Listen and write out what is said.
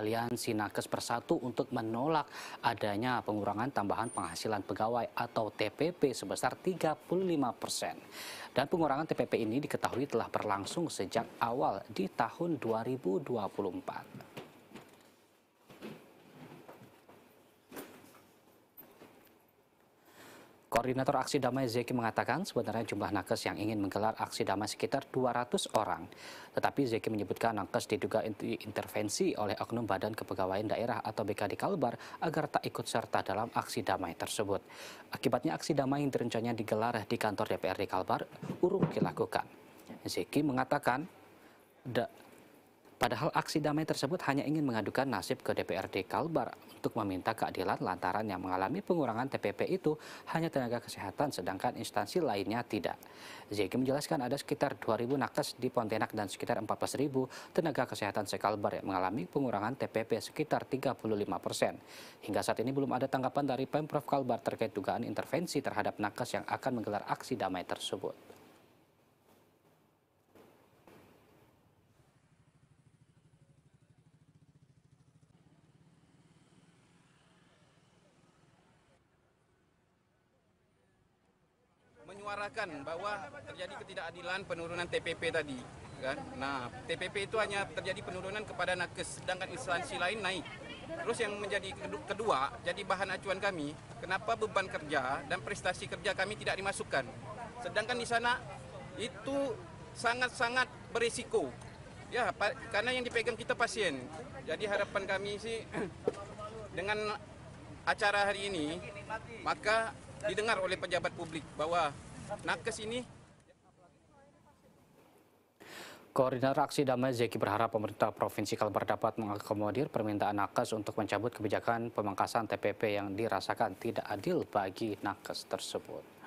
Aliansi Nakes persatu untuk menolak adanya pengurangan tambahan penghasilan pegawai atau TPP sebesar 35 persen. Dan pengurangan TPP ini diketahui telah berlangsung sejak awal di tahun 2024. Koordinator Aksi Damai Zeki mengatakan sebenarnya jumlah nakes yang ingin menggelar aksi damai sekitar 200 orang. Tetapi Zeki menyebutkan nakes diduga intervensi oleh oknum Badan Kepegawaian Daerah atau BKD Kalbar agar tak ikut serta dalam aksi damai tersebut. Akibatnya aksi damai yang direncananya digelar di kantor DPRD Kalbar urung dilakukan. Zeki mengatakan Padahal aksi damai tersebut hanya ingin mengadukan nasib ke DPRD Kalbar untuk meminta keadilan lantaran yang mengalami pengurangan TPP itu hanya tenaga kesehatan sedangkan instansi lainnya tidak. Zeki menjelaskan ada sekitar 2.000 nakes di Pontianak dan sekitar 14.000 tenaga kesehatan sekalbar yang mengalami pengurangan TPP sekitar 35 persen. Hingga saat ini belum ada tanggapan dari Pemprov Kalbar terkait dugaan intervensi terhadap nakes yang akan menggelar aksi damai tersebut. menyuarakan bahwa terjadi ketidakadilan penurunan TPP tadi kan. Nah, TPP itu hanya terjadi penurunan kepada nakes sedangkan instansi lain naik. Terus yang menjadi kedua, jadi bahan acuan kami, kenapa beban kerja dan prestasi kerja kami tidak dimasukkan? Sedangkan di sana itu sangat-sangat berisiko. Ya, karena yang dipegang kita pasien. Jadi harapan kami sih dengan acara hari ini maka didengar oleh pejabat publik bahwa nakes ini. Koordinator Aksi Damai Zeki berharap pemerintah Provinsi Kalbar dapat mengakomodir permintaan nakes untuk mencabut kebijakan pemangkasan TPP yang dirasakan tidak adil bagi nakes tersebut.